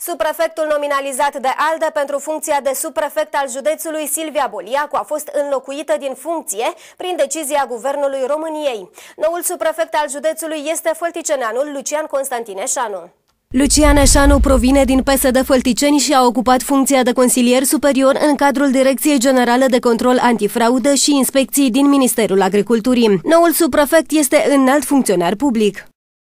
Suprefectul nominalizat de ALDE pentru funcția de suprefect al județului Silvia Boliacu a fost înlocuită din funcție prin decizia Guvernului României. Noul suprefect al județului este fălticeneanul Lucian Constantineșanu. Lucian Eșanu provine din PSD Fălticeni și a ocupat funcția de consilier superior în cadrul Direcției Generale de Control Antifraudă și Inspecții din Ministerul Agriculturii. Noul suprefect este înalt funcționar public.